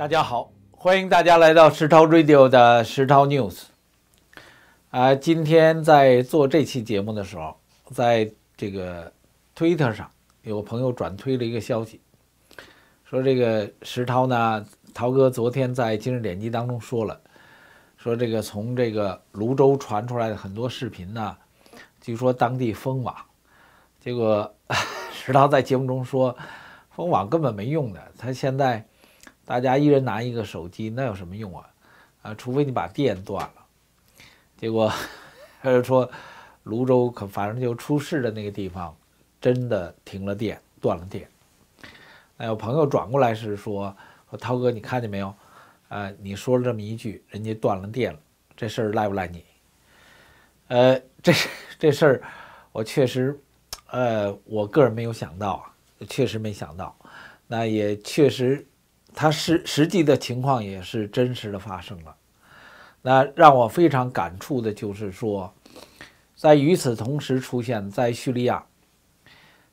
大家好，欢迎大家来到石涛 Radio 的石涛 News。啊，今天在做这期节目的时候，在这个 Twitter 上有朋友转推了一个消息，说这个石涛呢，涛哥昨天在《今日点击当中说了，说这个从这个泸州传出来的很多视频呢，据说当地封网，结果石涛在节目中说，封网根本没用的，他现在。大家一人拿一个手机，那有什么用啊？啊，除非你把电断了。结果 他就说，泸州可反正就出事的那个地方，真的停了电，断了电。那有朋友转过来是说：“说涛哥，你看见没有？啊，你说了这么一句，人家断了电了，这事儿赖不赖你？呃，这这事儿我确实，呃，我个人没有想到啊，确实没想到。那也确实。他实实际的情况也是真实的发生了，那让我非常感触的就是说，在与此同时出现，在叙利亚，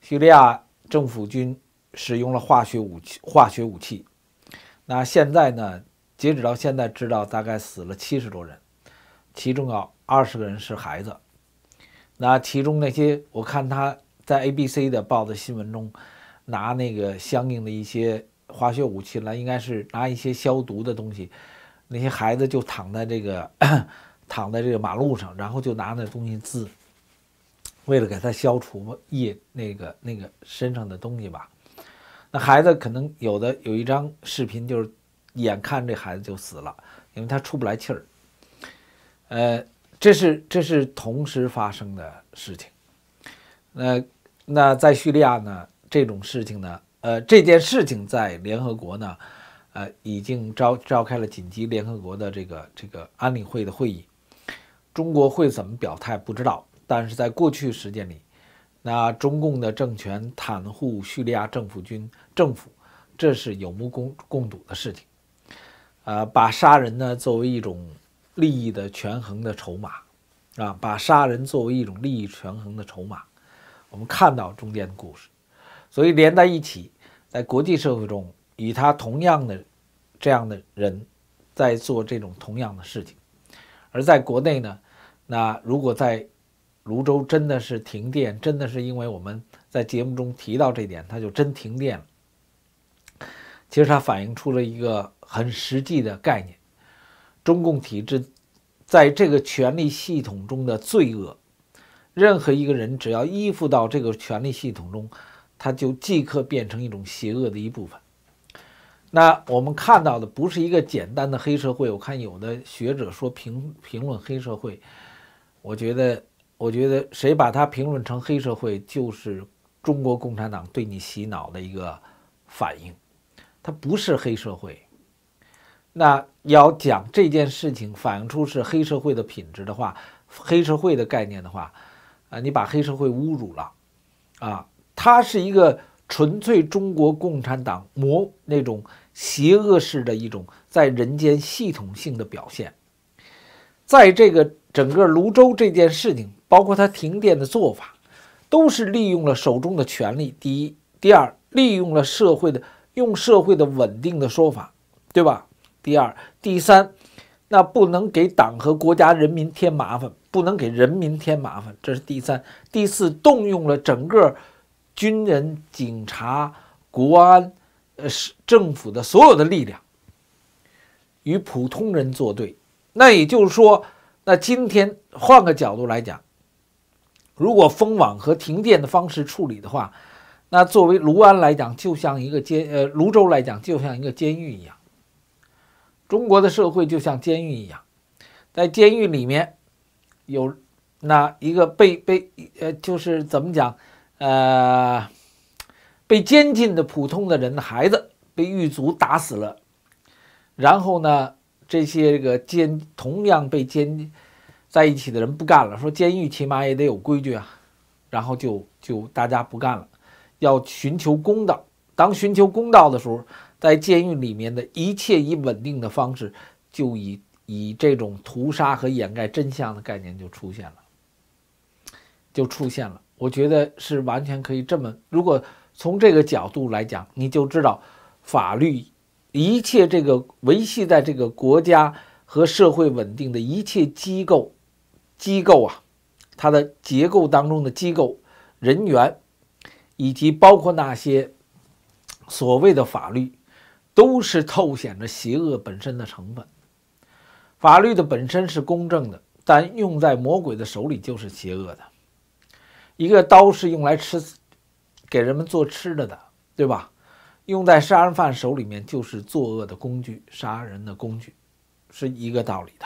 叙利亚政府军使用了化学武器，化学武器。那现在呢，截止到现在知道大概死了七十多人，其中有二十个人是孩子。那其中那些，我看他在 A、B、C 的报的新闻中，拿那个相应的一些。化学武器了，应该是拿一些消毒的东西，那些孩子就躺在这个 躺在这个马路上，然后就拿那东西滋，为了给他消除液那个那个身上的东西吧。那孩子可能有的有一张视频，就是眼看这孩子就死了，因为他出不来气儿。呃，这是这是同时发生的事情。那那在叙利亚呢，这种事情呢？呃，这件事情在联合国呢，呃，已经召召开了紧急联合国的这个这个安理会的会议。中国会怎么表态不知道，但是在过去时间里，那中共的政权袒护叙利亚政府军政府，这是有目共共睹的事情。呃，把杀人呢作为一种利益的权衡的筹码，啊，把杀人作为一种利益权衡的筹码，我们看到中间的故事。所以连在一起，在国际社会中与他同样的这样的人在做这种同样的事情，而在国内呢，那如果在泸州真的是停电，真的是因为我们在节目中提到这点，他就真停电了。其实它反映出了一个很实际的概念：中共体制在这个权力系统中的罪恶。任何一个人只要依附到这个权力系统中，它就即刻变成一种邪恶的一部分。那我们看到的不是一个简单的黑社会。我看有的学者说评评论黑社会，我觉得我觉得谁把它评论成黑社会，就是中国共产党对你洗脑的一个反应。它不是黑社会。那要讲这件事情反映出是黑社会的品质的话，黑社会的概念的话，啊，你把黑社会侮辱了，啊。它是一个纯粹中国共产党魔那种邪恶式的一种在人间系统性的表现，在这个整个泸州这件事情，包括他停电的做法，都是利用了手中的权力。第一，第二，利用了社会的用社会的稳定的说法，对吧？第二，第三，那不能给党和国家人民添麻烦，不能给人民添麻烦，这是第三、第四，动用了整个。军人、警察、国安，呃，是政府的所有的力量与普通人作对。那也就是说，那今天换个角度来讲，如果封网和停电的方式处理的话，那作为卢安来讲，就像一个监；呃，泸州来讲，就像一个监狱一样。中国的社会就像监狱一样，在监狱里面有那一个被被，呃，就是怎么讲？呃，被监禁的普通的人的孩子被狱卒打死了，然后呢，这些个监同样被监在一起的人不干了，说监狱起码也得有规矩啊，然后就就大家不干了，要寻求公道。当寻求公道的时候，在监狱里面的一切以稳定的方式，就以以这种屠杀和掩盖真相的概念就出现了，就出现了。我觉得是完全可以这么。如果从这个角度来讲，你就知道，法律，一切这个维系在这个国家和社会稳定的一切机构，机构啊，它的结构当中的机构人员，以及包括那些所谓的法律，都是透显着邪恶本身的成分。法律的本身是公正的，但用在魔鬼的手里就是邪恶的。一个刀是用来吃，给人们做吃的的，对吧？用在杀人犯手里面就是作恶的工具，杀人的工具，是一个道理的，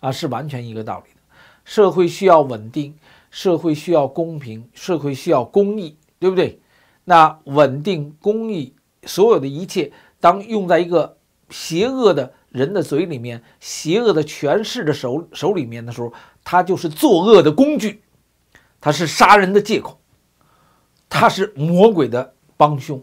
啊，是完全一个道理的。社会需要稳定，社会需要公平，社会需要公益，对不对？那稳定、公益，所有的一切，当用在一个邪恶的人的嘴里面、邪恶的权势的手手里面的时候，它就是作恶的工具。他是杀人的借口，他是魔鬼的帮凶，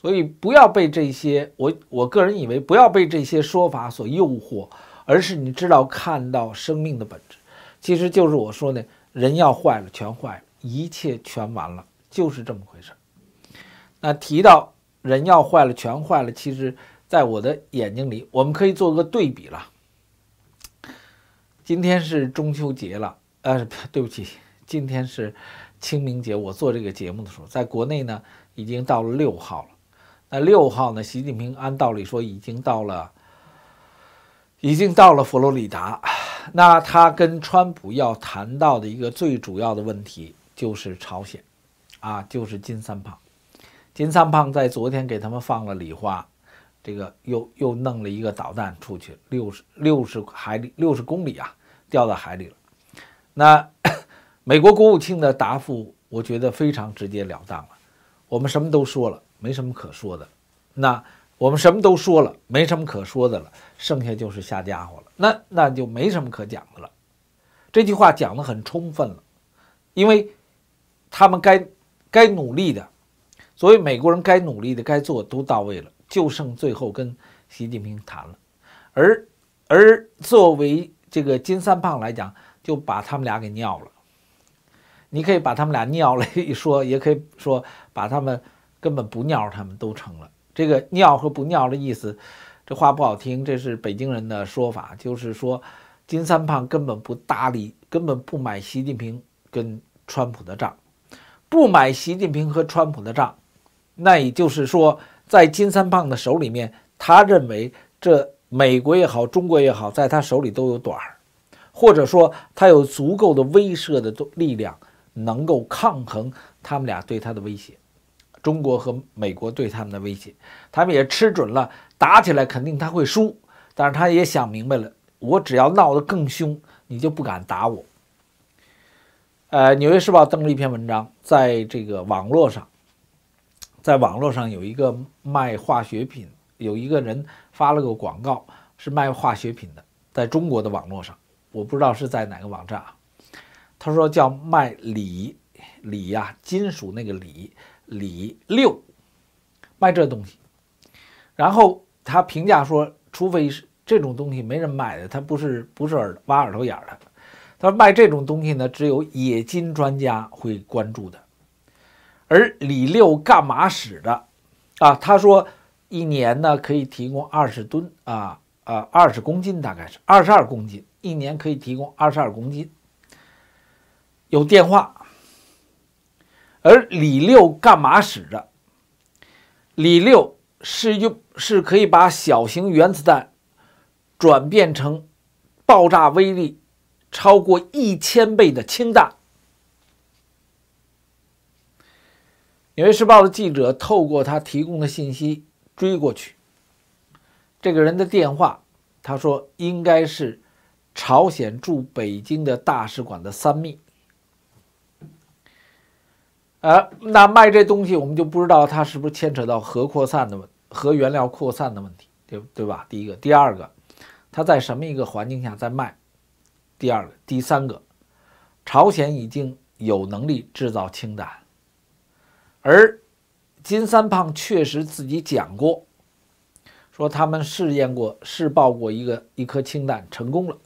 所以不要被这些我我个人以为不要被这些说法所诱惑，而是你知道看到生命的本质，其实就是我说的，人要坏了全坏，一切全完了，就是这么回事。那提到人要坏了全坏了，其实在我的眼睛里，我们可以做个对比了。今天是中秋节了。呃，对不起，今天是清明节。我做这个节目的时候，在国内呢已经到了六号了。那六号呢，习近平按道理说已经到了，已经到了佛罗里达。那他跟川普要谈到的一个最主要的问题就是朝鲜，啊，就是金三胖。金三胖在昨天给他们放了礼花，这个又又弄了一个导弹出去，六十六十海里，六十公里啊，掉到海里了。那 美国国务卿的答复，我觉得非常直截了当了。我们什么都说了，没什么可说的。那我们什么都说了，没什么可说的了，剩下就是下家伙了。那那就没什么可讲的了。这句话讲得很充分了，因为他们该该努力的，所以美国人该努力的、该做都到位了，就剩最后跟习近平谈了。而而作为这个金三胖来讲，就把他们俩给尿了。你可以把他们俩尿了一说，也可以说把他们根本不尿，他们都成了。这个“尿”和“不尿”的意思，这话不好听，这是北京人的说法，就是说金三胖根本不搭理，根本不买习近平跟川普的账，不买习近平和川普的账。那也就是说，在金三胖的手里面，他认为这美国也好，中国也好，在他手里都有短儿。或者说，他有足够的威慑的力量，能够抗衡他们俩对他的威胁，中国和美国对他们的威胁，他们也吃准了，打起来肯定他会输，但是他也想明白了，我只要闹得更凶，你就不敢打我。呃，《纽约时报》登了一篇文章，在这个网络上，在网络上有一个卖化学品，有一个人发了个广告，是卖化学品的，在中国的网络上。我不知道是在哪个网站啊？他说叫卖锂，锂呀，金属那个锂，锂六，卖这东西。然后他评价说，除非是这种东西没人买的，他不是不是耳挖耳朵眼儿的。他说卖这种东西呢，只有冶金专家会关注的。而锂六干嘛使的？啊，他说一年呢可以提供二十吨啊，啊二十公斤大概是二十二公斤。一年可以提供二十二公斤，有电话。而李六干嘛使的？李六是用，是可以把小型原子弹转变成爆炸威力超过一千倍的氢弹。纽约时报的记者透过他提供的信息追过去，这个人的电话，他说应该是。朝鲜驻北京的大使馆的三密，呃，那卖这东西，我们就不知道它是不是牵扯到核扩散的问、核原料扩散的问题，对对吧？第一个，第二个，它在什么一个环境下在卖？第二个，第三个，朝鲜已经有能力制造氢弹，而金三胖确实自己讲过，说他们试验过、试爆过一个一颗氢弹，成功了。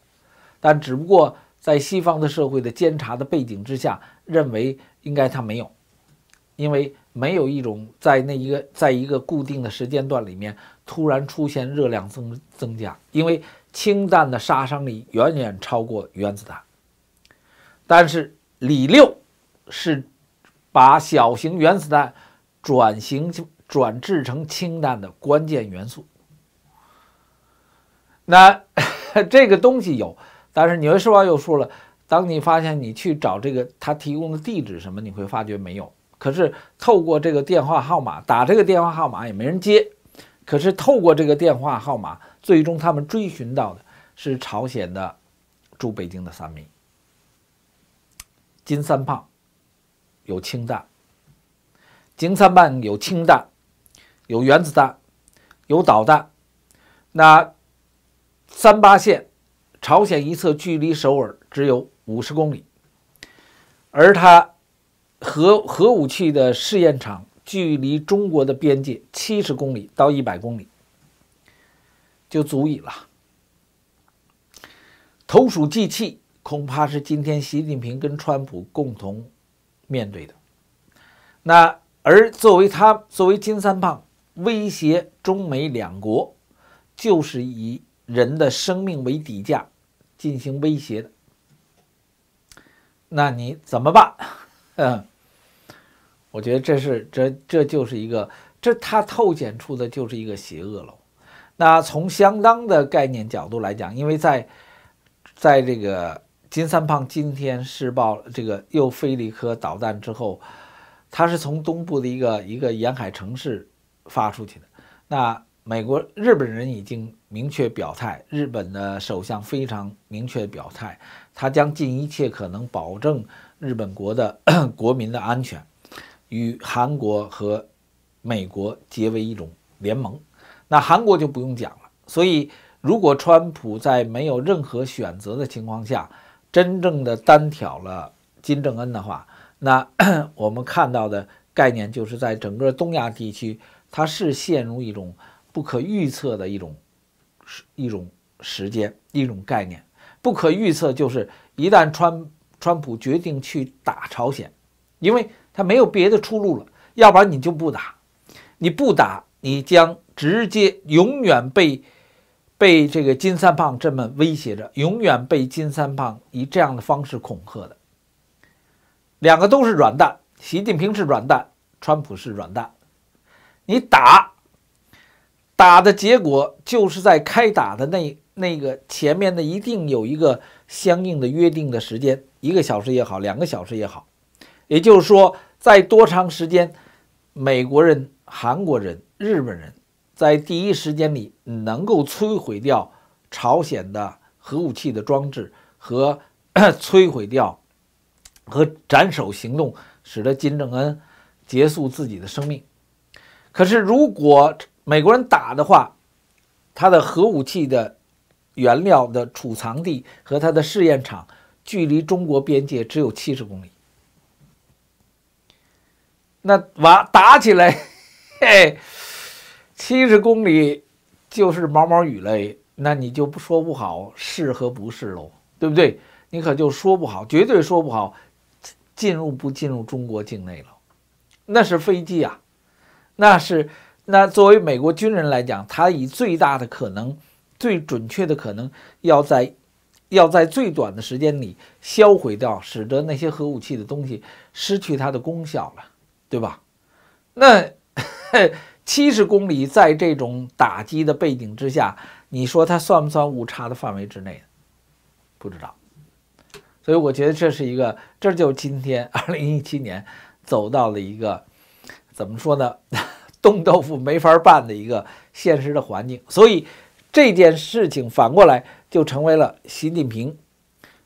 但只不过在西方的社会的监察的背景之下，认为应该他没有，因为没有一种在那一个在一个固定的时间段里面突然出现热量增增加，因为氢弹的杀伤力远远超过原子弹。但是锂六是把小型原子弹转型转制成氢弹的关键元素。那 这个东西有。但是纽约时报又说了，当你发现你去找这个他提供的地址什么，你会发觉没有。可是透过这个电话号码打这个电话号码也没人接，可是透过这个电话号码，最终他们追寻到的是朝鲜的驻北京的三名。金三胖，有氢弹，金三半有氢弹，有原子弹，有导弹。那三八线。朝鲜一侧距离首尔只有五十公里，而它核核武器的试验场距离中国的边界七十公里到一百公里，就足以了。投鼠忌器，恐怕是今天习近平跟川普共同面对的。那而作为他作为金三胖威胁中美两国，就是以。人的生命为底价进行威胁的，那你怎么办？嗯，我觉得这是这这就是一个，这它透显出的就是一个邪恶了。那从相当的概念角度来讲，因为在在这个金三胖今天试爆这个又飞了一颗导弹之后，它是从东部的一个一个沿海城市发出去的，那。美国日本人已经明确表态，日本的首相非常明确表态，他将尽一切可能保证日本国的 国民的安全，与韩国和美国结为一种联盟。那韩国就不用讲了。所以，如果川普在没有任何选择的情况下，真正的单挑了金正恩的话，那 我们看到的概念就是在整个东亚地区，它是陷入一种。不可预测的一种，时一种时间，一种概念。不可预测就是一旦川川普决定去打朝鲜，因为他没有别的出路了，要不然你就不打。你不打，你将直接永远被被这个金三胖这么威胁着，永远被金三胖以这样的方式恐吓的。两个都是软蛋，习近平是软蛋，川普是软蛋。你打。打的结果就是在开打的那那个前面的一定有一个相应的约定的时间，一个小时也好，两个小时也好，也就是说，在多长时间，美国人、韩国人、日本人，在第一时间里能够摧毁掉朝鲜的核武器的装置和 摧毁掉和斩首行动，使得金正恩结束自己的生命。可是如果，美国人打的话，他的核武器的原料的储藏地和他的试验场距离中国边界只有七十公里。那完打起来，嘿，七十公里就是毛毛雨了。那你就不说不好是和不是喽，对不对？你可就说不好，绝对说不好，进入不进入中国境内了？那是飞机啊，那是。那作为美国军人来讲，他以最大的可能、最准确的可能，要在要在最短的时间里销毁掉，使得那些核武器的东西失去它的功效了，对吧？那 七十公里，在这种打击的背景之下，你说它算不算误差的范围之内？不知道。所以我觉得这是一个，这就是今天二零一七年走到了一个，怎么说呢？冻豆腐没法办的一个现实的环境，所以这件事情反过来就成为了习近平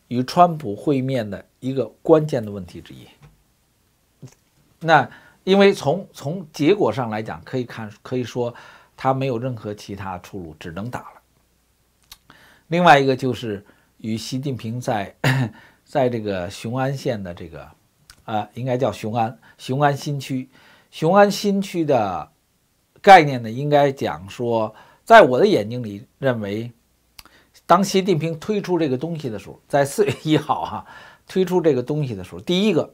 与川普会面的一个关键的问题之一。那因为从从结果上来讲，可以看可以说他没有任何其他出路，只能打了。另外一个就是与习近平在 在这个雄安县的这个啊，应该叫雄安，雄安新区，雄安新区的。概念呢，应该讲说，在我的眼睛里，认为，当习近平推出这个东西的时候，在四月一号哈 推出这个东西的时候，第一个，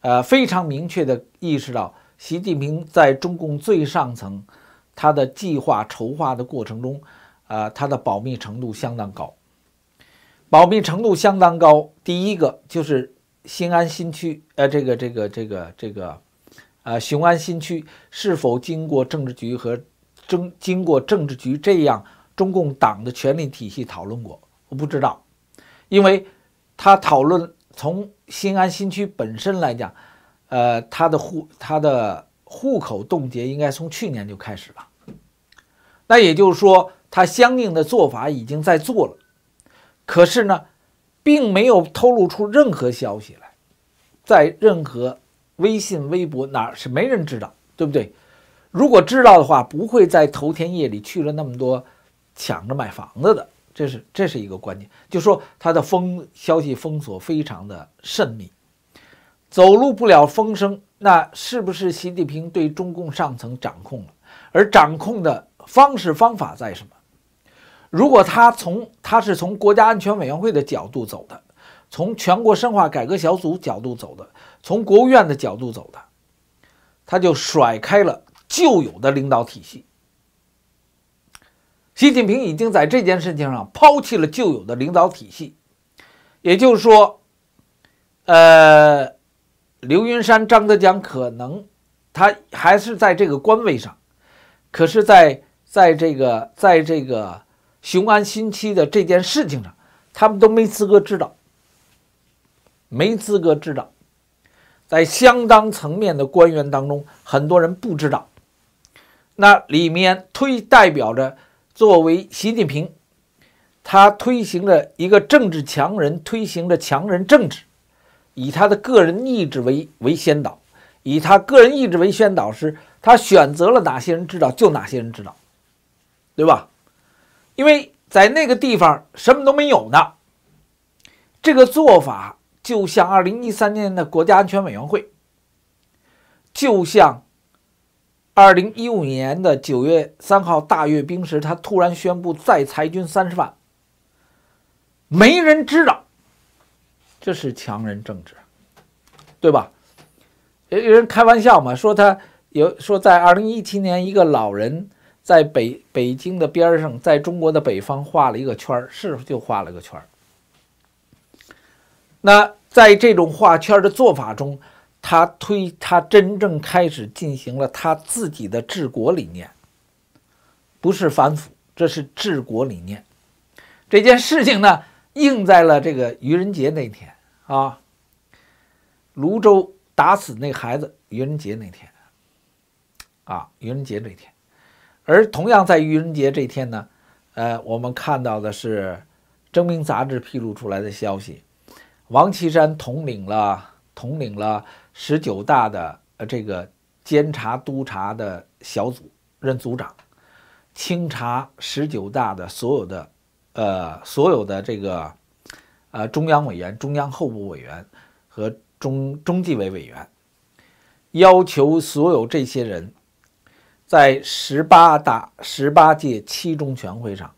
呃，非常明确的意识到，习近平在中共最上层，他的计划筹划的过程中，呃，他的保密程度相当高，保密程度相当高。第一个就是新安新区，呃，这个这个这个这个。呃，雄安新区是否经过政治局和政经过政治局这样中共党的权力体系讨论过？我不知道，因为他讨论从新安新区本身来讲，呃，他的户他的户口冻结应该从去年就开始了，那也就是说，他相应的做法已经在做了，可是呢，并没有透露出任何消息来，在任何。微信、微博哪儿是没人知道，对不对？如果知道的话，不会在头天夜里去了那么多抢着买房子的。这是这是一个关键，就说他的封消息封锁非常的慎密，走路不了风声。那是不是习近平对中共上层掌控了？而掌控的方式方法在什么？如果他从他是从国家安全委员会的角度走的，从全国深化改革小组角度走的。从国务院的角度走的，他就甩开了旧有的领导体系。习近平已经在这件事情上抛弃了旧有的领导体系，也就是说，呃，刘云山、张德江可能他还是在这个官位上，可是，在在这个在这个雄安新区的这件事情上，他们都没资格知道，没资格知道。在相当层面的官员当中，很多人不知道，那里面推代表着作为习近平，他推行着一个政治强人，推行着强人政治，以他的个人意志为为先导，以他个人意志为先导时，他选择了哪些人知道，就哪些人知道，对吧？因为在那个地方什么都没有呢，这个做法。就像二零一三年的国家安全委员会，就像二零一五年的九月三号大阅兵时，他突然宣布再裁军三十万，没人知道，这是强人政治，对吧？有人开玩笑嘛，说他有说在二零一七年，一个老人在北北京的边上，在中国的北方画了一个圈儿，是就画了个圈儿，那。在这种画圈的做法中，他推他真正开始进行了他自己的治国理念，不是反腐，这是治国理念。这件事情呢，应在了这个愚人节那天啊，泸州打死那孩子愚人节那天啊，愚人节这天，而同样在愚人节这天呢，呃，我们看到的是《征兵》杂志披露出来的消息。王岐山统领了统领了十九大的这个监察督查的小组，任组长，清查十九大的所有的，呃，所有的这个，呃，中央委员、中央候补委员和中中纪委委员，要求所有这些人在十八大、十八届七中全会上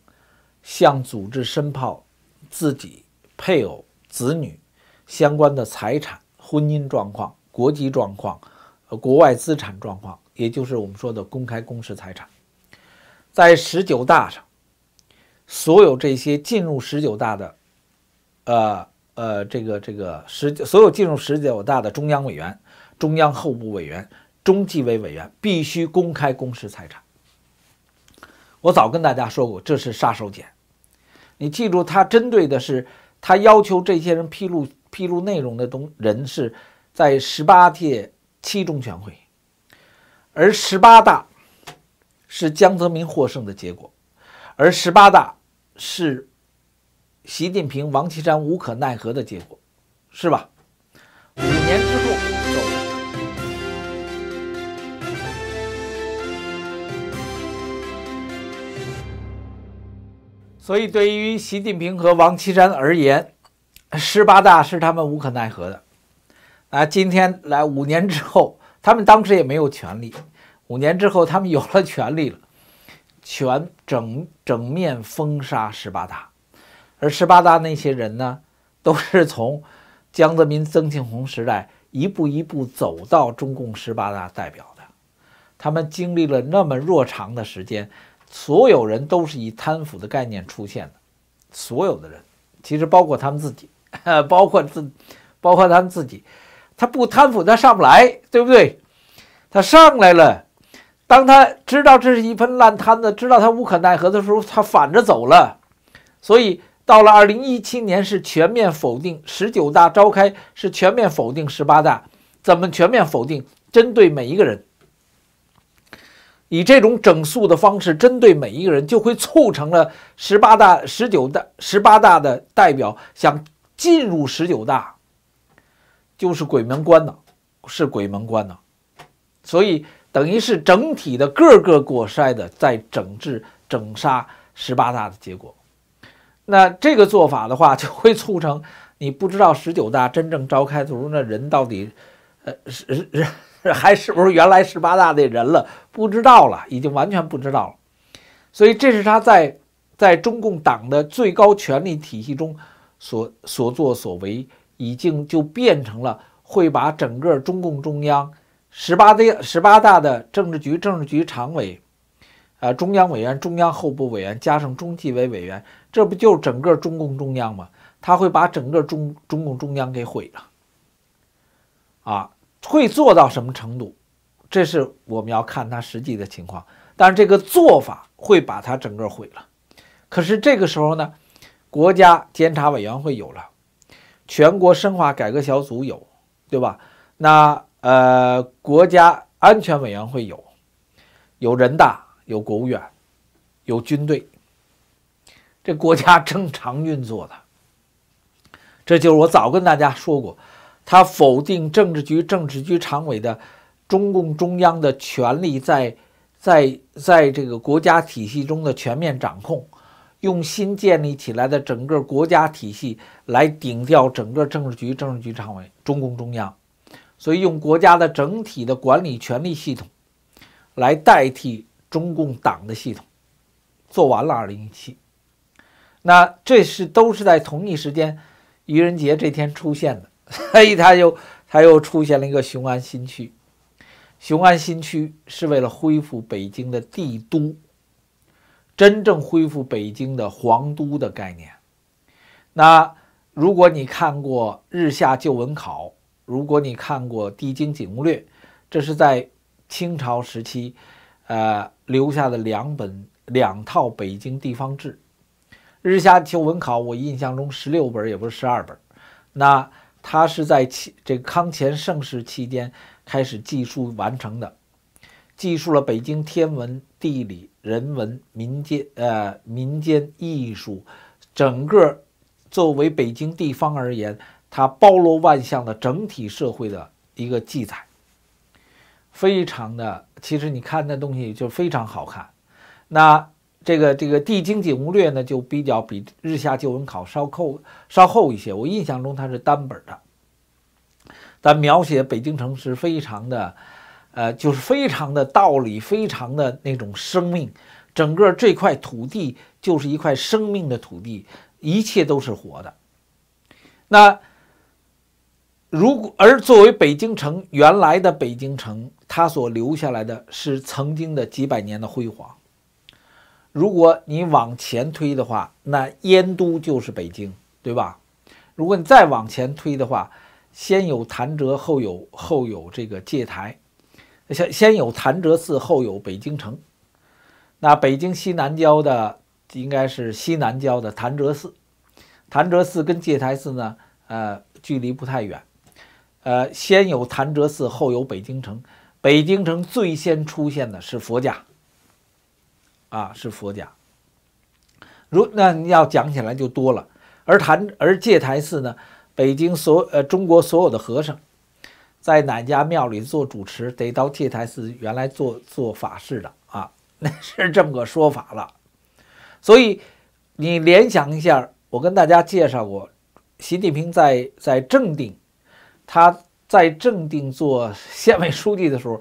向组织申报自己配偶、子女。相关的财产、婚姻状况、国籍状况、呃，国外资产状况，也就是我们说的公开公示财产，在十九大上，所有这些进入十九大的，呃呃，这个这个十所有进入十九大的中央委员、中央候补委员、中纪委委员必须公开公示财产。我早跟大家说过，这是杀手锏，你记住，他针对的是他要求这些人披露。披露内容的东人是在十八届七中全会，而十八大是江泽民获胜的结果，而十八大是习近平王岐山无可奈何的结果，是吧？五年之后所以，对于习近平和王岐山而言。十八大是他们无可奈何的啊！今天来五年之后，他们当时也没有权利，五年之后，他们有了权利了，全整整面封杀十八大。而十八大那些人呢，都是从江泽民、曾庆红时代一步一步走到中共十八大代表的。他们经历了那么弱长的时间，所有人都是以贪腐的概念出现的。所有的人，其实包括他们自己。包括自，包括他们自己，他不贪腐，他上不来，对不对？他上来了，当他知道这是一盆烂摊子，知道他无可奈何的时候，他反着走了。所以到了二零一七年，是全面否定十九大召开，是全面否定十八大。怎么全面否定？针对每一个人，以这种整肃的方式，针对每一个人，就会促成了十八大、十九大、十八大的代表想。进入十九大就是鬼门关呢，是鬼门关呢，所以等于是整体的各个过筛的在整治整杀十八大的结果。那这个做法的话，就会促成你不知道十九大真正召开的时候那人到底，呃是是还是不是原来十八大的人了？不知道了，已经完全不知道了。所以这是他在在中共党的最高权力体系中。所所作所为已经就变成了会把整个中共中央十八大十八大的政治局政治局常委，啊，中央委员、中央候补委员加上中纪委委员，这不就整个中共中央吗？他会把整个中中共中央给毁了，啊，会做到什么程度？这是我们要看他实际的情况，但是这个做法会把他整个毁了。可是这个时候呢？国家监察委员会有了，全国深化改革小组有，对吧？那呃，国家安全委员会有，有人大，有国务院，有军队，这国家正常运作的。这就是我早跟大家说过，他否定政治局、政治局常委的中共中央的权力在在在这个国家体系中的全面掌控。用新建立起来的整个国家体系来顶掉整个政治局、政治局常委、中共中央，所以用国家的整体的管理权力系统来代替中共党的系统，做完了二零一七，那这是都是在同一时间，愚人节这天出现的，所以他又他又出现了一个雄安新区，雄安新区是为了恢复北京的帝都。真正恢复北京的皇都的概念。那如果你看过《日下旧闻考》，如果你看过《帝京景物略》，这是在清朝时期，呃，留下的两本两套北京地方志，《日下旧闻考》，我印象中十六本也不是十二本。那它是在清这康乾盛世期间开始记述完成的，记述了北京天文。地理、人文、民间，呃，民间艺术，整个作为北京地方而言，它包罗万象的整体社会的一个记载，非常的。其实你看那东西就非常好看。那这个这个《地经景物略》呢，就比较比《日下旧闻考》稍扣稍厚一些。我印象中它是单本的，但描写北京城是非常的。呃，就是非常的道理，非常的那种生命，整个这块土地就是一块生命的土地，一切都是活的。那如果而作为北京城原来的北京城，它所留下来的是曾经的几百年的辉煌。如果你往前推的话，那燕都就是北京，对吧？如果你再往前推的话，先有谭柘，后有后有这个界台。先先有潭柘寺，后有北京城。那北京西南郊的，应该是西南郊的潭柘寺。潭柘寺跟戒台寺呢，呃，距离不太远。呃，先有潭柘寺，后有北京城。北京城最先出现的是佛家，啊，是佛家。如那你要讲起来就多了。而潭而戒台寺呢，北京所呃中国所有的和尚。在哪家庙里做主持，得到戒台寺原来做做法事的啊，那是这么个说法了。所以你联想一下，我跟大家介绍过，习近平在在正定，他在正定做县委书记的时候，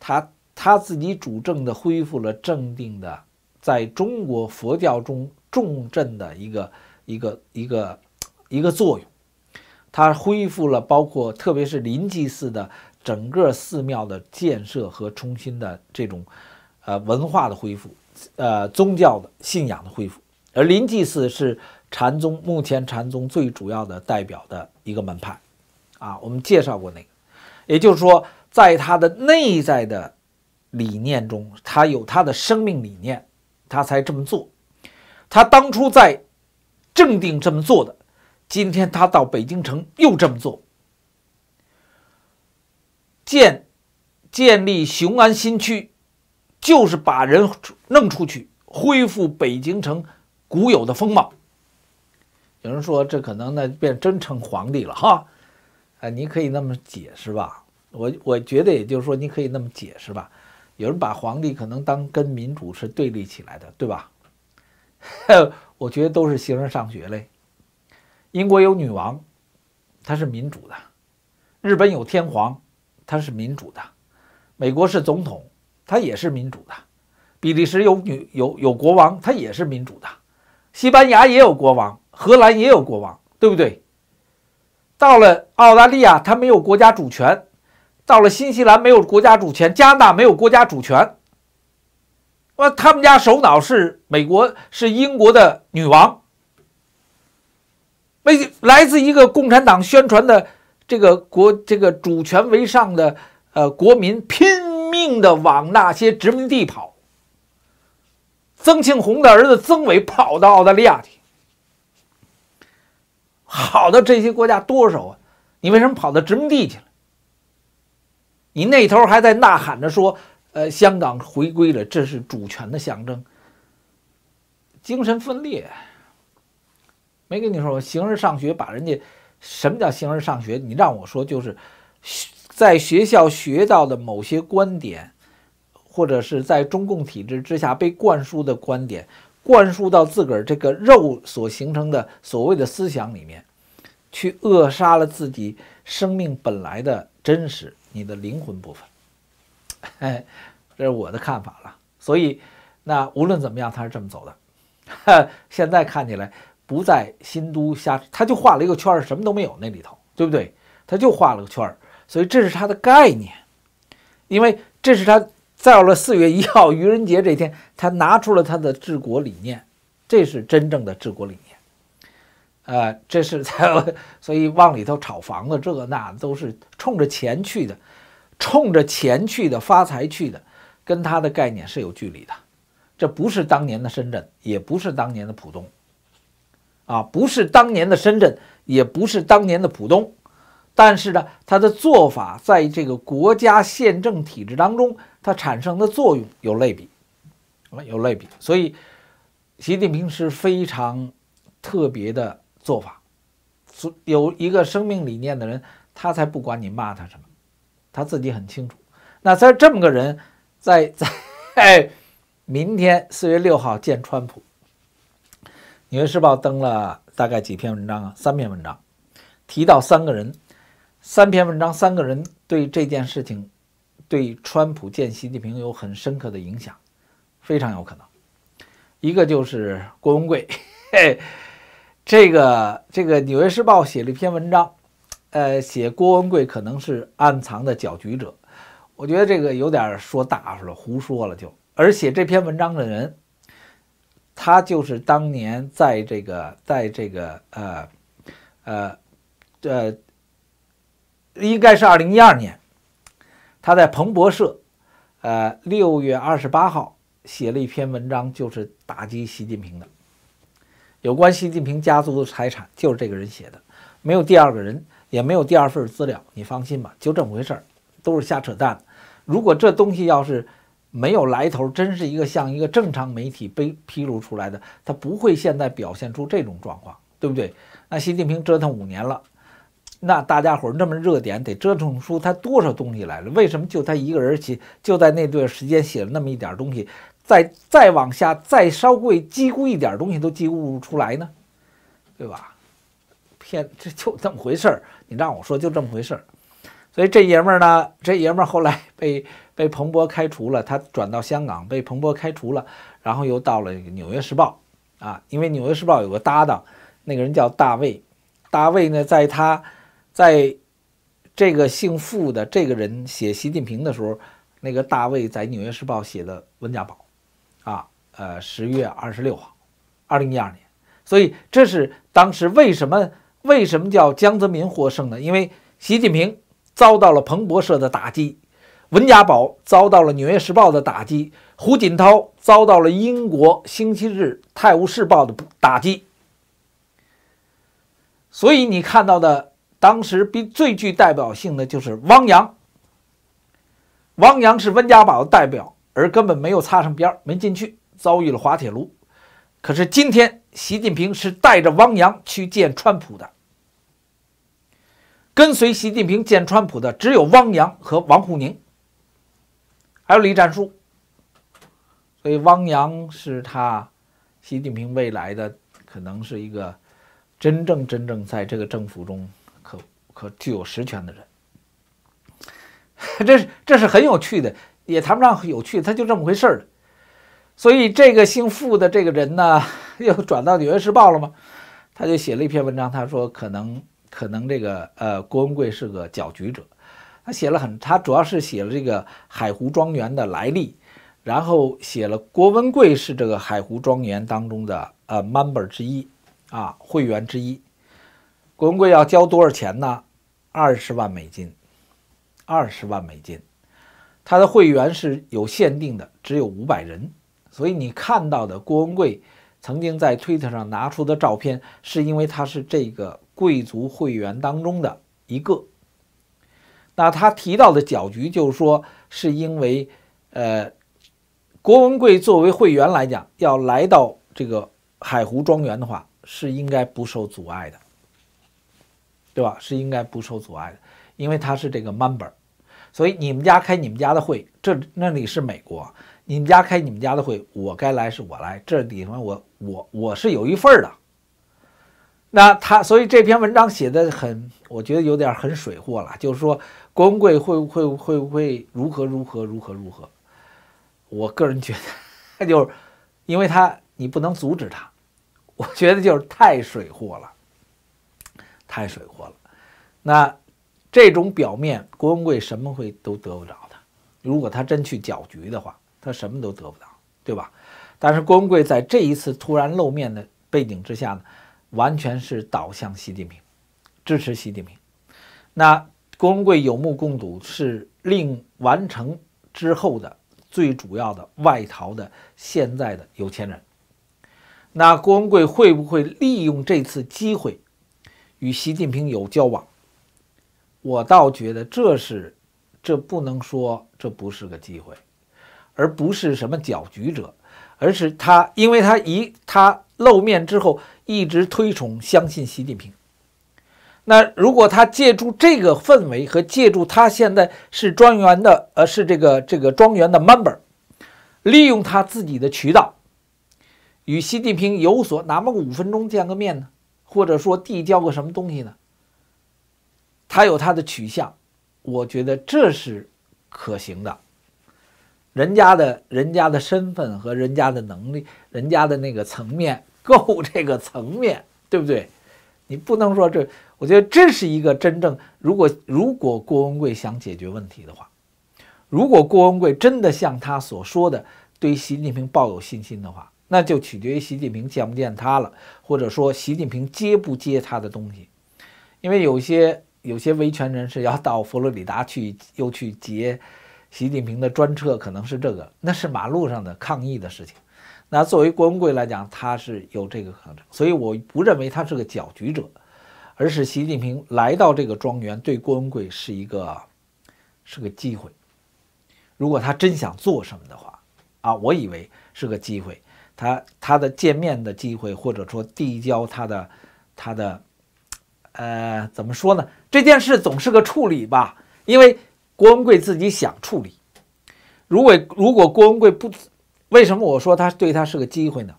他他自己主政的恢复了正定的，在中国佛教中重镇的一个一个一个一个作用。他恢复了，包括特别是林济寺的整个寺庙的建设和重新的这种，呃，文化的恢复，呃，宗教的信仰的恢复。而林济寺是禅宗目前禅宗最主要的代表的一个门派，啊，我们介绍过那个。也就是说，在他的内在的理念中，他有他的生命理念，他才这么做。他当初在正定这么做的。今天他到北京城又这么做，建建立雄安新区，就是把人弄出去，恢复北京城古有的风貌。有人说这可能那变真成皇帝了哈，啊，你可以那么解释吧。我我觉得也就是说你可以那么解释吧。有人把皇帝可能当跟民主是对立起来的，对吧？我觉得都是形而上学嘞。英国有女王，她是民主的；日本有天皇，她是民主的；美国是总统，她也是民主的；比利时有女有有国王，她也是民主的；西班牙也有国王，荷兰也有国王，对不对？到了澳大利亚，他没有国家主权；到了新西兰，没有国家主权；加拿大没有国家主权。他们家首脑是美国，是英国的女王。来自一个共产党宣传的这个国，这个主权为上的呃国民，拼命的往那些殖民地跑。曾庆红的儿子曾伟跑到澳大利亚去，好的这些国家多少啊？你为什么跑到殖民地去了？你那头还在呐喊着说，呃，香港回归了，这是主权的象征。精神分裂。没跟你说，形而上学把人家什么叫形而上学？你让我说，就是在学校学到的某些观点，或者是在中共体制之下被灌输的观点，灌输到自个儿这个肉所形成的所谓的思想里面，去扼杀了自己生命本来的真实，你的灵魂部分。哎，这是我的看法了。所以，那无论怎么样，他是这么走的。现在看起来。不在新都瞎，他就画了一个圈儿，什么都没有那里头，对不对？他就画了个圈儿，所以这是他的概念，因为这是他到了四月一号愚人节这天，他拿出了他的治国理念，这是真正的治国理念。呃，这是在，所以往里头炒房子，这个那都是冲着钱去的，冲着钱去的，发财去的，跟他的概念是有距离的。这不是当年的深圳，也不是当年的浦东。啊，不是当年的深圳，也不是当年的浦东，但是呢，他的做法在这个国家宪政体制当中，它产生的作用有类比，啊，有类比。所以，习近平是非常特别的做法，所有一个生命理念的人，他才不管你骂他什么，他自己很清楚。那在这么个人，在在明天四月六号见川普。《纽约时报》登了大概几篇文章啊？三篇文章，提到三个人，三篇文章，三个人对这件事情，对川普见习近平有很深刻的影响，非常有可能。一个就是郭文贵，这个这个《纽约时报》写了一篇文章，呃，写郭文贵可能是暗藏的搅局者，我觉得这个有点说大了，胡说了就。而写这篇文章的人。他就是当年在这个，在这个呃，呃，呃，应该是二零一二年，他在彭博社，呃，六月二十八号写了一篇文章，就是打击习近平的，有关习近平家族的财产，就是这个人写的，没有第二个人，也没有第二份资料，你放心吧，就这么回事儿，都是瞎扯淡。如果这东西要是没有来头，真是一个像一个正常媒体被披露出来的，他不会现在表现出这种状况，对不对？那习近平折腾五年了，那大家伙那么热点，得折腾出他多少东西来了？为什么就他一个人写，就在那段时间写了那么一点东西，再再往下再稍微几乎一点东西都记不出来呢？对吧？骗，这就这么回事儿。你让我说就这么回事儿。所以这爷们儿呢，这爷们儿后来被。被彭博开除了，他转到香港，被彭博开除了，然后又到了纽约时报，啊，因为纽约时报有个搭档，那个人叫大卫，大卫呢，在他，在这个姓傅的这个人写习近平的时候，那个大卫在纽约时报写的温家宝，啊，呃，十月二十六号，二零一二年，所以这是当时为什么为什么叫江泽民获胜呢？因为习近平遭到了彭博社的打击。温家宝遭到了《纽约时报》的打击，胡锦涛遭到了英国《星期日泰晤士报》的打击。所以你看到的当时比最具代表性的就是汪洋。汪洋是温家宝的代表，而根本没有擦上边儿，没进去，遭遇了滑铁卢。可是今天习近平是带着汪洋去见川普的，跟随习近平见川普的只有汪洋和王沪宁。还有李战书。所以汪洋是他，习近平未来的可能是一个真正真正在这个政府中可可具有实权的人。这是这是很有趣的，也谈不上有趣，他就这么回事儿。所以这个姓傅的这个人呢，又转到《纽约时报》了吗？他就写了一篇文章，他说可能可能这个呃郭文贵是个搅局者。他写了很，他主要是写了这个海湖庄园的来历，然后写了郭文贵是这个海湖庄园当中的呃 member 之一，啊会员之一。郭文贵要交多少钱呢？二十万美金，二十万美金。他的会员是有限定的，只有五百人。所以你看到的郭文贵曾经在 Twitter 上拿出的照片，是因为他是这个贵族会员当中的一个。那他提到的搅局，就是说，是因为，呃，郭文贵作为会员来讲，要来到这个海湖庄园的话，是应该不受阻碍的，对吧？是应该不受阻碍的，因为他是这个 member。所以你们家开你们家的会，这那里是美国，你们家开你们家的会，我该来是我来，这地方我我我是有一份的。那他，所以这篇文章写的很，我觉得有点很水货了，就是说。郭文贵会会会不会如何如何如何如何？我个人觉得，那 就是因为他你不能阻止他。我觉得就是太水货了，太水货了。那这种表面，郭文贵什么会都得不着的。如果他真去搅局的话，他什么都得不到，对吧？但是郭文贵在这一次突然露面的背景之下呢，完全是倒向习近平，支持习近平。那。郭文贵有目共睹，是令完成之后的最主要的外逃的现在的有钱人。那郭文贵会不会利用这次机会与习近平有交往？我倒觉得这是这不能说这不是个机会，而不是什么搅局者，而是他，因为他一他露面之后一直推崇、相信习近平。那如果他借助这个氛围和借助他现在是庄园的呃是这个这个庄园的 member，利用他自己的渠道，与习近平有所哪怕五分钟见个面呢，或者说递交个什么东西呢？他有他的取向，我觉得这是可行的。人家的人家的身份和人家的能力，人家的那个层面够这个层面对不对？你不能说这，我觉得这是一个真正。如果如果郭文贵想解决问题的话，如果郭文贵真的像他所说的对习近平抱有信心的话，那就取决于习近平见不见他了，或者说习近平接不接他的东西。因为有些有些维权人士要到佛罗里达去，又去劫习近平的专车，可能是这个，那是马路上的抗议的事情。那作为郭文贵来讲，他是有这个可能，所以我不认为他是个搅局者，而是习近平来到这个庄园，对郭文贵是一个，是个机会。如果他真想做什么的话，啊，我以为是个机会，他他的见面的机会，或者说递交他的，他的，呃，怎么说呢？这件事总是个处理吧，因为郭文贵自己想处理。如果如果郭文贵不。为什么我说他对他是个机会呢？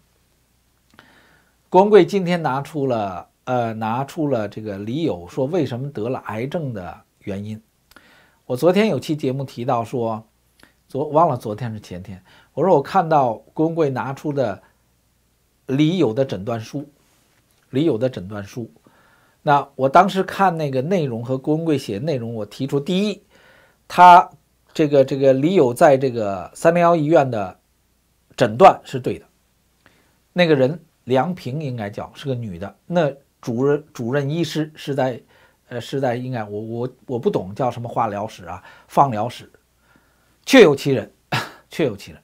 郭文贵今天拿出了，呃，拿出了这个李友说为什么得了癌症的原因。我昨天有期节目提到说，昨忘了昨天是前天，我说我看到郭文贵拿出的李友的诊断书，李友的诊断书。那我当时看那个内容和郭文贵写内容，我提出第一，他这个这个李友在这个三零幺医院的。诊断是对的，那个人梁平应该叫是个女的。那主任主任医师是在，呃，是在应该我我我不懂叫什么化疗室啊放疗室，确有其人，确有其人。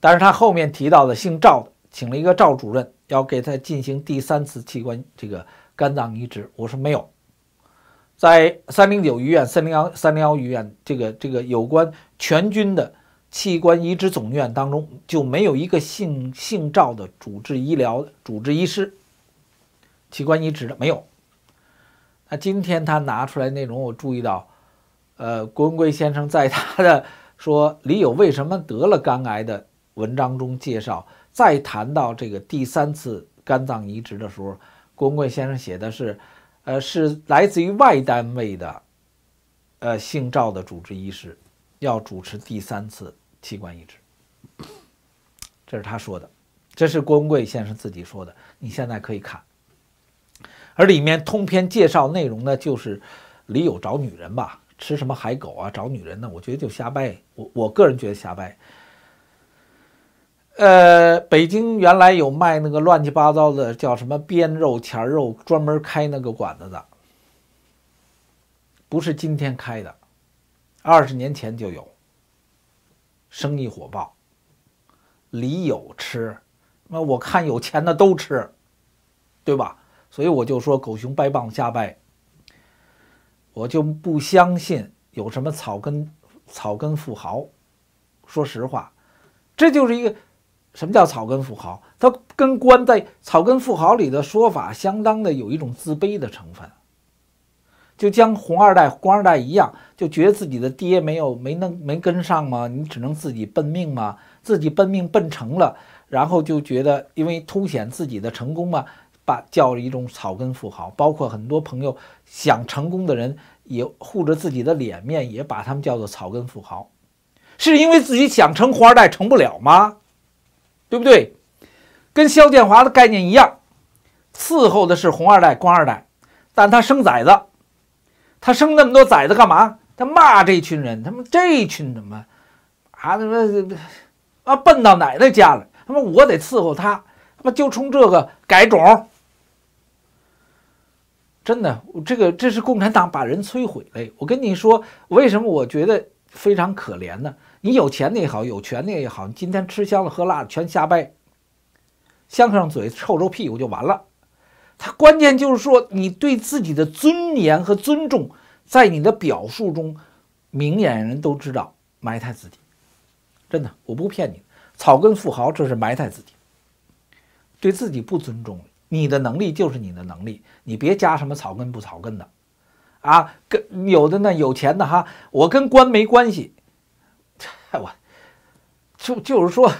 但是他后面提到的姓赵的，请了一个赵主任要给他进行第三次器官这个肝脏移植，我说没有，在三零九医院三零幺三零幺医院这个这个有关全军的。器官移植总院当中就没有一个姓姓赵的主治医疗主治医师，器官移植的没有。那今天他拿出来内容，我注意到，呃，郭文贵先生在他的说李友为什么得了肝癌的文章中介绍，再谈到这个第三次肝脏移植的时候，郭文贵先生写的是，呃，是来自于外单位的，呃，姓赵的主治医师要主持第三次。器官移植，这是他说的，这是郭文贵先生自己说的。你现在可以看，而里面通篇介绍内容呢，就是李友找女人吧，吃什么海狗啊，找女人呢？我觉得就瞎掰。我我个人觉得瞎掰。呃，北京原来有卖那个乱七八糟的，叫什么边肉前肉，专门开那个馆子的，不是今天开的，二十年前就有。生意火爆，里有吃，那我看有钱的都吃，对吧？所以我就说狗熊掰棒子瞎掰，我就不相信有什么草根草根富豪。说实话，这就是一个什么叫草根富豪？他跟官在草根富豪里的说法相当的有一种自卑的成分。就将红二代、官二代一样，就觉得自己的爹没有没能没跟上吗？你只能自己奔命吗？自己奔命奔成了，然后就觉得因为凸显自己的成功嘛，把叫一种草根富豪。包括很多朋友想成功的人，也护着自己的脸面，也把他们叫做草根富豪，是因为自己想成红二代成不了吗？对不对？跟肖建华的概念一样，伺候的是红二代、官二代，但他生崽子。他生那么多崽子干嘛？他骂这群人，他妈这群怎么，啊他妈啊奔到奶奶家了，他妈我得伺候他，他妈就冲这个改种。真的，这个这是共产党把人摧毁了。我跟你说，为什么我觉得非常可怜呢？你有钱的也好，有权的也好，你今天吃香的喝辣，的全瞎掰，香上嘴臭臭屁股就完了。他关键就是说，你对自己的尊严和尊重，在你的表述中，明眼人都知道埋汰自己。真的，我不骗你，草根富豪这是埋汰自己，对自己不尊重。你的能力就是你的能力，你别加什么草根不草根的，啊，跟有的呢有钱的哈，我跟官没关系，我，就就是说，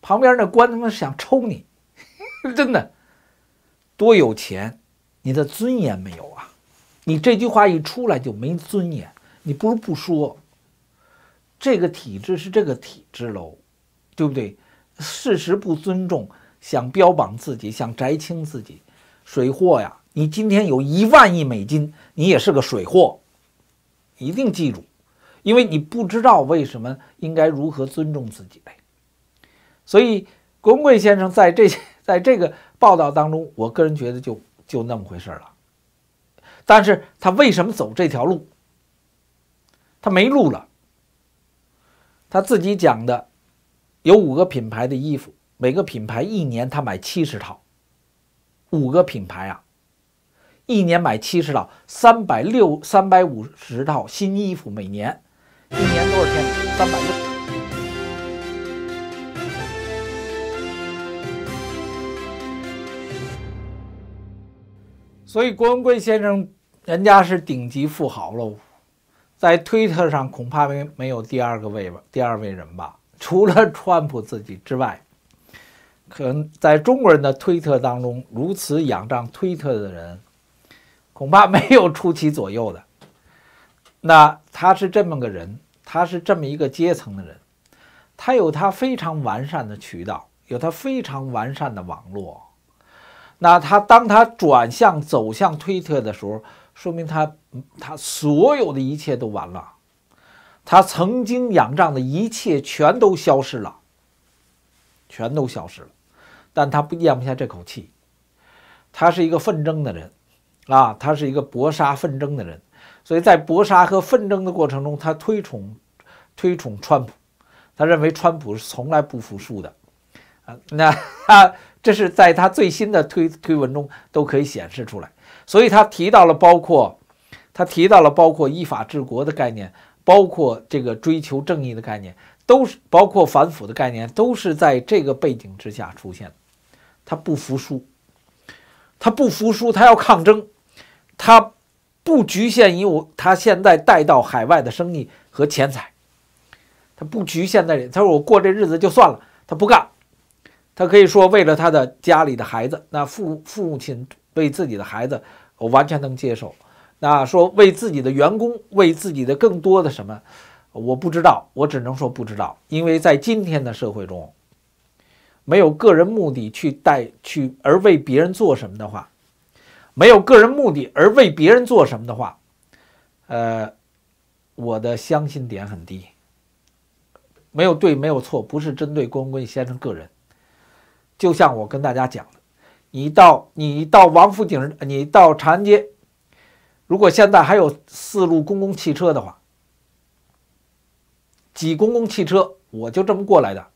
旁边那官他妈想抽你，真的。多有钱，你的尊严没有啊？你这句话一出来就没尊严，你不如不说。这个体制是这个体制喽，对不对？事实不尊重，想标榜自己，想摘清自己，水货呀！你今天有一万亿美金，你也是个水货。一定记住，因为你不知道为什么，应该如何尊重自己呗。所以，龚贵先生在这，在这个。报道当中，我个人觉得就就那么回事了。但是他为什么走这条路？他没路了。他自己讲的，有五个品牌的衣服，每个品牌一年他买七十套，五个品牌啊，一年买七十套，三百六三百五十套新衣服，每年，一年多少天？三百六。所以，郭文贵先生人家是顶级富豪喽，在推特上恐怕没没有第二个位吧，第二位人吧，除了川普自己之外，可能在中国人的推特当中，如此仰仗推特的人，恐怕没有出其左右的。那他是这么个人，他是这么一个阶层的人，他有他非常完善的渠道，有他非常完善的网络。那他当他转向走向推特的时候，说明他，他所有的一切都完了，他曾经仰仗的一切全都消失了，全都消失了。但他不咽不下这口气，他是一个奋争的人，啊，他是一个搏杀奋争的人，所以在搏杀和奋争的过程中，他推崇推崇川普，他认为川普是从来不服输的，啊，那他。这是在他最新的推推文中都可以显示出来，所以他提到了包括，他提到了包括依法治国的概念，包括这个追求正义的概念，都是包括反腐的概念，都是在这个背景之下出现的。他不服输，他不服输，他要抗争，他不局限于我，他现在带到海外的生意和钱财，他不局限在他说我过这日子就算了，他不干。他可以说为了他的家里的孩子，那父父亲为自己的孩子，我完全能接受。那说为自己的员工，为自己的更多的什么，我不知道，我只能说不知道。因为在今天的社会中，没有个人目的去带去而为别人做什么的话，没有个人目的而为别人做什么的话，呃，我的相信点很低。没有对，没有错，不是针对关贵先生个人。就像我跟大家讲的，你到你到王府井，你到长安街，如果现在还有四路公共汽车的话，挤公共汽车，我就这么过来的。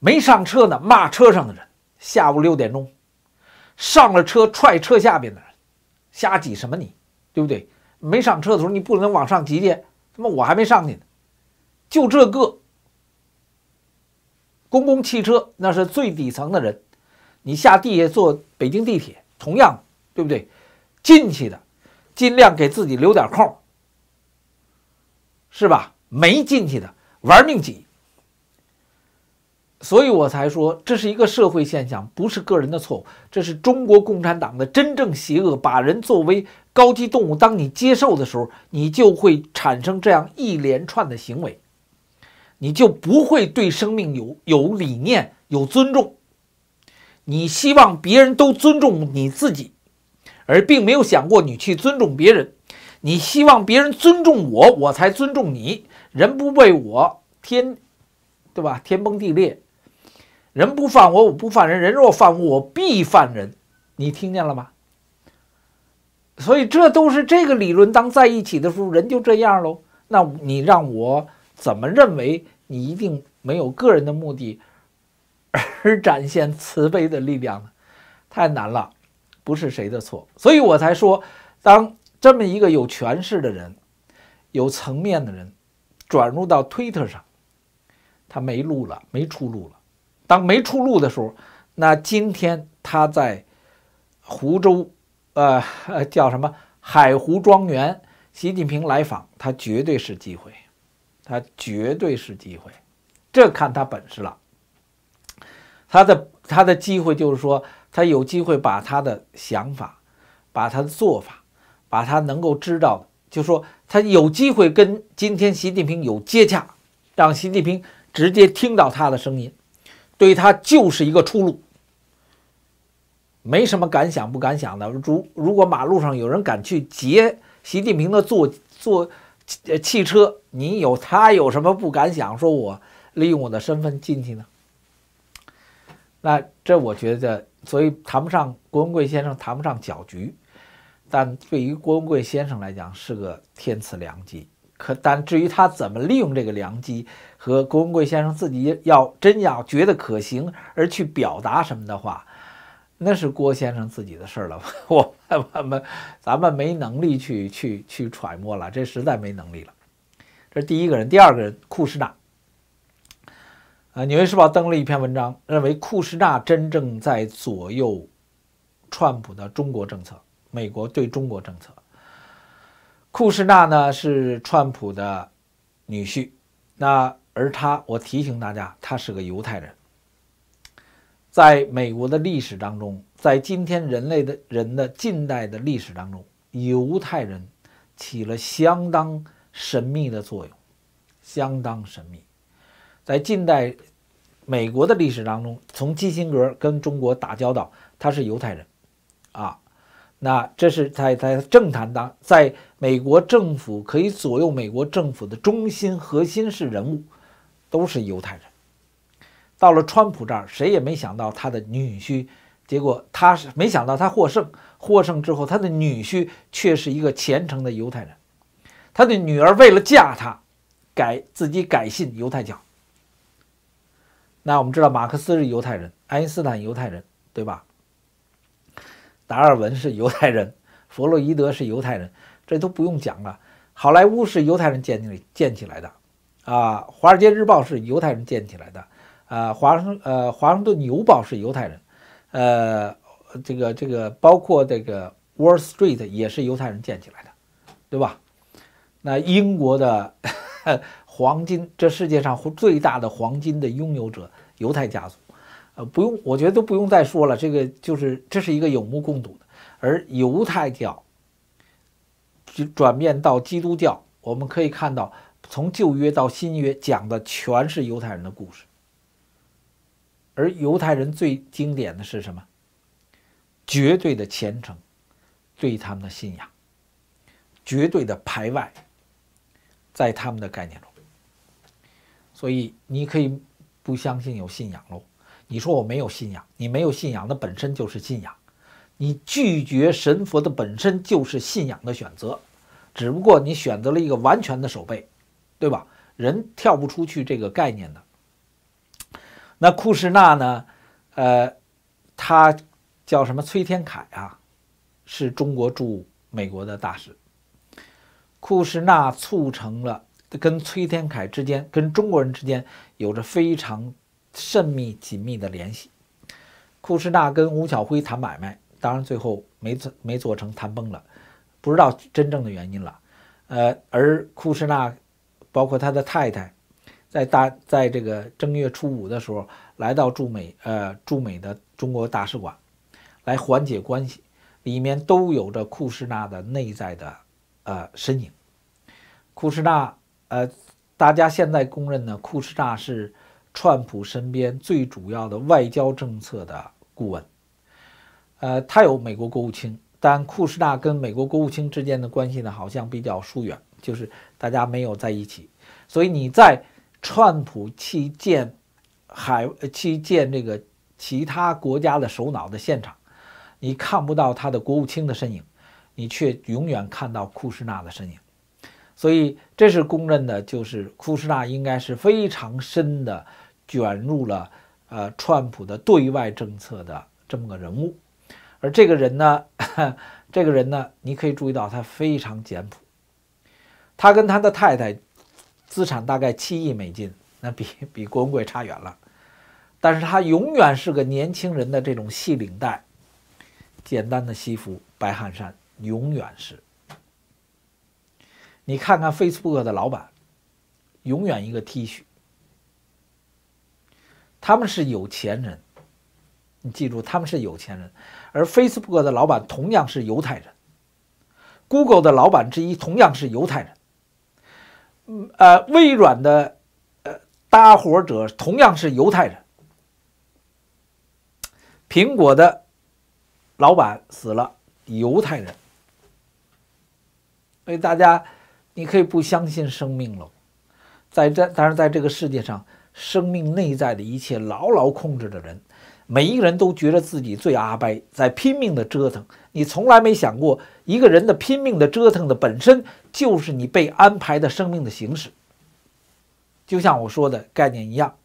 没上车呢，骂车上的人。下午六点钟，上了车踹车下边的人，瞎挤什么你，对不对？没上车的时候你不能往上挤去，他妈我还没上去呢，就这个。公共汽车那是最底层的人，你下地下坐北京地铁，同样对不对？进去的尽量给自己留点空，是吧？没进去的玩命挤。所以我才说这是一个社会现象，不是个人的错误。这是中国共产党的真正邪恶，把人作为高级动物。当你接受的时候，你就会产生这样一连串的行为。你就不会对生命有有理念、有尊重。你希望别人都尊重你自己，而并没有想过你去尊重别人。你希望别人尊重我，我才尊重你。人不为我天，对吧？天崩地裂。人不犯我，我不犯人。人若犯我，我必犯人。你听见了吗？所以这都是这个理论。当在一起的时候，人就这样喽。那你让我。怎么认为？你一定没有个人的目的，而展现慈悲的力量呢？太难了，不是谁的错。所以我才说，当这么一个有权势的人、有层面的人，转入到推特上，他没路了，没出路了。当没出路的时候，那今天他在湖州，呃，叫什么海湖庄园，习近平来访，他绝对是机会。他绝对是机会，这看他本事了。他的他的机会就是说，他有机会把他的想法，把他的做法，把他能够知道，就说他有机会跟今天习近平有接洽，让习近平直接听到他的声音，对他就是一个出路。没什么敢想不敢想的。如如果马路上有人敢去劫习近平的坐坐。呃，汽车，你有他有什么不敢想？说我利用我的身份进去呢？那这我觉得，所以谈不上郭文贵先生谈不上搅局，但对于郭文贵先生来讲是个天赐良机。可但至于他怎么利用这个良机，和郭文贵先生自己要真要觉得可行而去表达什么的话。那是郭先生自己的事儿了，我我们咱们没能力去去去揣摩了，这实在没能力了。这是第一个人，第二个人库什纳。呃，《纽约时报》登了一篇文章，认为库什纳真正在左右川普的中国政策，美国对中国政策。库什纳呢是川普的女婿，那而他，我提醒大家，他是个犹太人。在美国的历史当中，在今天人类的人的近代的历史当中，犹太人起了相当神秘的作用，相当神秘。在近代美国的历史当中，从基辛格跟中国打交道，他是犹太人，啊，那这是在在政坛当，在美国政府可以左右美国政府的中心核心是人物，都是犹太人。到了川普这儿，谁也没想到他的女婿，结果他是没想到他获胜，获胜之后他的女婿却是一个虔诚的犹太人，他的女儿为了嫁他，改自己改信犹太教。那我们知道马克思是犹太人，爱因斯坦犹太人，对吧？达尔文是犹太人，弗洛伊德是犹太人，这都不用讲了。好莱坞是犹太人建建起来的，啊，华尔街日报是犹太人建起来的。呃，华盛呃华盛顿邮报是犹太人，呃，这个这个包括这个 Wall Street 也是犹太人建起来的，对吧？那英国的 黄金，这世界上最大的黄金的拥有者犹太家族，呃，不用，我觉得都不用再说了，这个就是这是一个有目共睹的。而犹太教就转变到基督教，我们可以看到，从旧约到新约讲的全是犹太人的故事。而犹太人最经典的是什么？绝对的虔诚，对他们的信仰。绝对的排外，在他们的概念中。所以你可以不相信有信仰喽？你说我没有信仰，你没有信仰，那本身就是信仰。你拒绝神佛的本身就是信仰的选择，只不过你选择了一个完全的手背，对吧？人跳不出去这个概念的。那库什纳呢？呃，他叫什么？崔天凯啊，是中国驻美国的大使。库什纳促成了跟崔天凯之间、跟中国人之间有着非常甚密紧密的联系。库什纳跟吴晓辉谈买卖，当然最后没做没做成，谈崩了，不知道真正的原因了。呃，而库什纳，包括他的太太。在大在这个正月初五的时候，来到驻美呃驻美的中国大使馆，来缓解关系，里面都有着库什纳的内在的呃身影。库什纳呃，大家现在公认的库什纳是川普身边最主要的外交政策的顾问，呃，他有美国国务卿，但库什纳跟美国国务卿之间的关系呢，好像比较疏远，就是大家没有在一起，所以你在。川普去见海去见这个其他国家的首脑的现场，你看不到他的国务卿的身影，你却永远看到库什纳的身影。所以这是公认的，就是库什纳应该是非常深的卷入了呃川普的对外政策的这么个人物。而这个人呢，这个人呢，你可以注意到他非常简朴，他跟他的太太。资产大概七亿美金，那比 比郭文贵差远了。但是他永远是个年轻人的这种细领带、简单的西服、白汗衫，永远是。你看看 Facebook 的老板，永远一个 T 恤。他们是有钱人，你记住，他们是有钱人。而 Facebook 的老板同样是犹太人，Google 的老板之一同样是犹太人。呃，微软的呃搭伙者同样是犹太人。苹果的老板死了，犹太人。所以大家，你可以不相信生命了。在这，但是在这个世界上，生命内在的一切牢牢控制着人，每一个人都觉得自己最阿呆，在拼命的折腾。你从来没想过，一个人的拼命的折腾的本身。就是你被安排的生命的形式，就像我说的概念一样，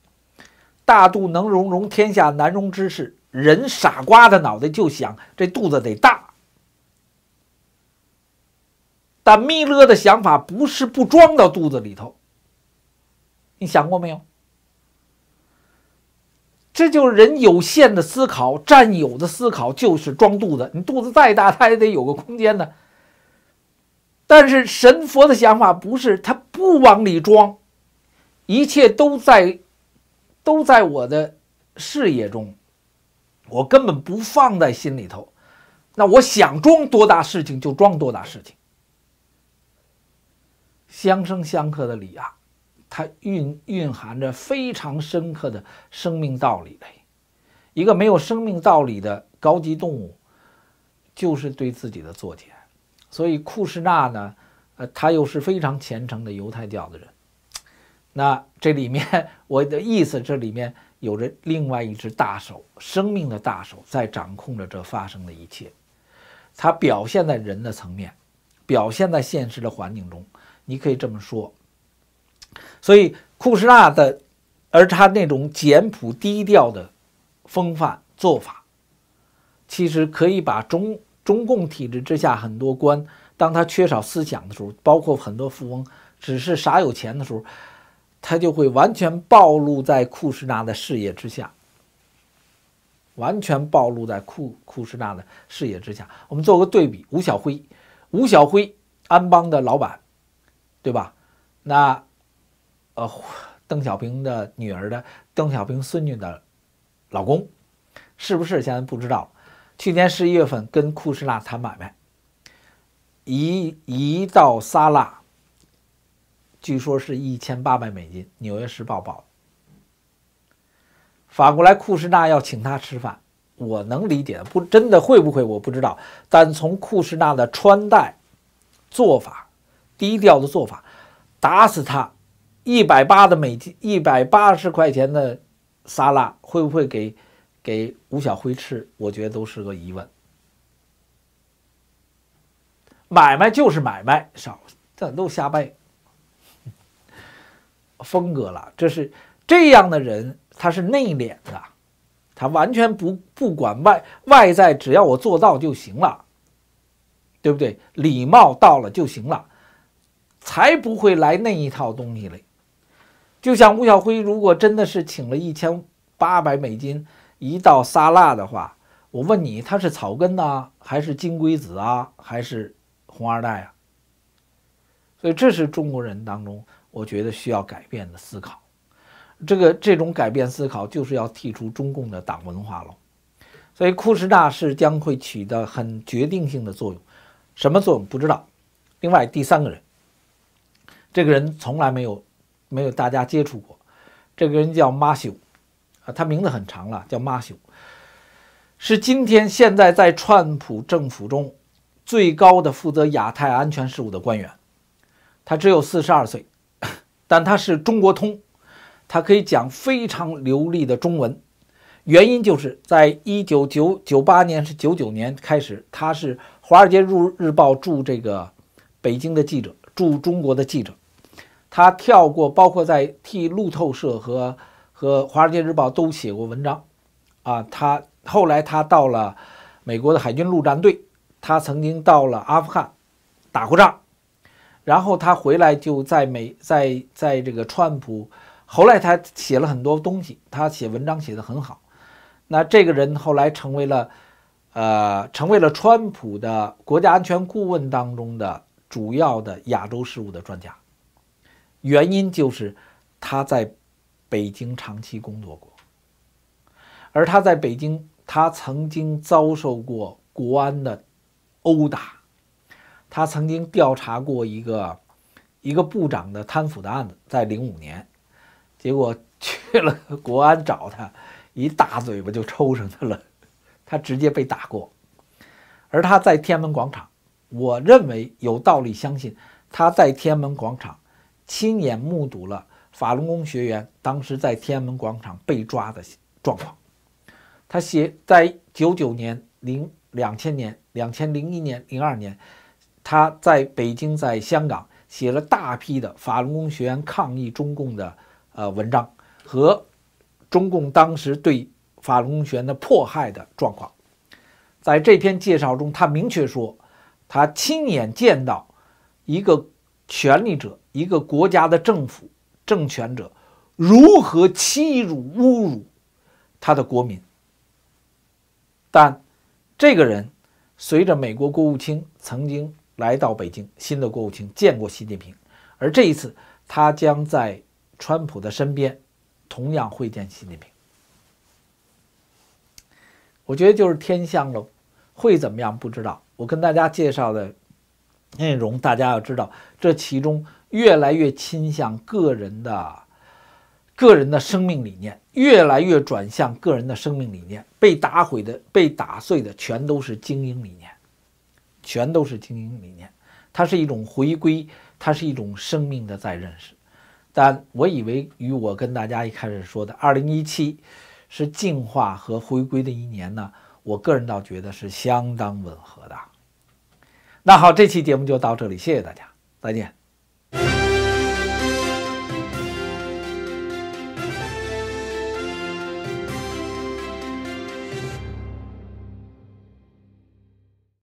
大肚能容，容天下难容之事。人傻瓜的脑袋就想这肚子得大，但弥勒的想法不是不装到肚子里头。你想过没有？这就是人有限的思考、占有的思考，就是装肚子。你肚子再大，它也得有个空间的。但是神佛的想法不是他不往里装，一切都在都在我的视野中，我根本不放在心里头，那我想装多大事情就装多大事情。相生相克的理啊，它蕴蕴含着非常深刻的生命道理嘞。一个没有生命道理的高级动物，就是对自己的作践。所以库什纳呢，呃，他又是非常虔诚的犹太教的人。那这里面我的意思，这里面有着另外一只大手，生命的大手在掌控着这发生的一切。它表现在人的层面，表现在现实的环境中，你可以这么说。所以库什纳的，而他那种简朴低调的风范做法，其实可以把中。中共体制之下，很多官当他缺少思想的时候，包括很多富翁，只是傻有钱的时候，他就会完全暴露在库什纳的视野之下，完全暴露在库库什纳的视野之下。我们做个对比：吴小辉，吴小辉安邦的老板，对吧？那呃，邓小平的女儿的邓小平孙女的老公，是不是？现在不知道。去年十一月份跟库什纳谈买卖，一一道沙拉，据说是一千八百美金，《纽约时报》报的。反过来，库什纳要请他吃饭，我能理解，不真的会不会我不知道。但从库什纳的穿戴做法，低调的做法，打死他，一百八的美金，一百八十块钱的沙拉，会不会给？给吴小辉吃，我觉得都是个疑问。买卖就是买卖，少咱都瞎掰。风格了，这是这样的人，他是内敛的，他完全不不管外外在，只要我做到就行了，对不对？礼貌到了就行了，才不会来那一套东西嘞。就像吴小辉，如果真的是请了一千八百美金。一到沙拉的话，我问你，他是草根呢，还是金龟子啊，还是红二代啊？所以这是中国人当中，我觉得需要改变的思考。这个这种改变思考，就是要剔除中共的党文化了。所以库什纳是将会起到很决定性的作用，什么作用不知道。另外第三个人，这个人从来没有没有大家接触过，这个人叫马修。啊，他名字很长了，叫马修，是今天现在在川普政府中最高的负责亚太安全事务的官员。他只有四十二岁，但他是中国通，他可以讲非常流利的中文。原因就是在一九九九八年，是九九年开始，他是华尔街日日报驻这个北京的记者，驻中国的记者。他跳过，包括在替路透社和。和《华尔街日报》都写过文章，啊，他后来他到了美国的海军陆战队，他曾经到了阿富汗打过仗，然后他回来就在美在在这个川普，后来他写了很多东西，他写文章写得很好，那这个人后来成为了，呃，成为了川普的国家安全顾问当中的主要的亚洲事务的专家，原因就是他在。北京长期工作过，而他在北京，他曾经遭受过国安的殴打，他曾经调查过一个一个部长的贪腐的案子，在零五年，结果去了国安找他，一大嘴巴就抽上他了，他直接被打过。而他在天安门广场，我认为有道理，相信他在天安门广场亲眼目睹了。法轮功学员当时在天安门广场被抓的状况，他写在九九年、零两千年、两千零一年、零二年，他在北京、在香港写了大批的法轮功学员抗议中共的呃文章和中共当时对法轮功学员的迫害的状况。在这篇介绍中，他明确说，他亲眼见到一个权力者、一个国家的政府。政权者如何欺辱、侮辱他的国民？但这个人，随着美国国务卿曾经来到北京，新的国务卿见过习近平，而这一次他将在川普的身边，同样会见习近平。我觉得就是天象了，会怎么样不知道。我跟大家介绍的内容，大家要知道这其中。越来越倾向个人的个人的生命理念，越来越转向个人的生命理念。被打毁的、被打碎的，全都是精英理念，全都是精英理念。它是一种回归，它是一种生命的再认识。但我以为与我跟大家一开始说的2017是进化和回归的一年呢，我个人倒觉得是相当吻合的。那好，这期节目就到这里，谢谢大家，再见。Thank you.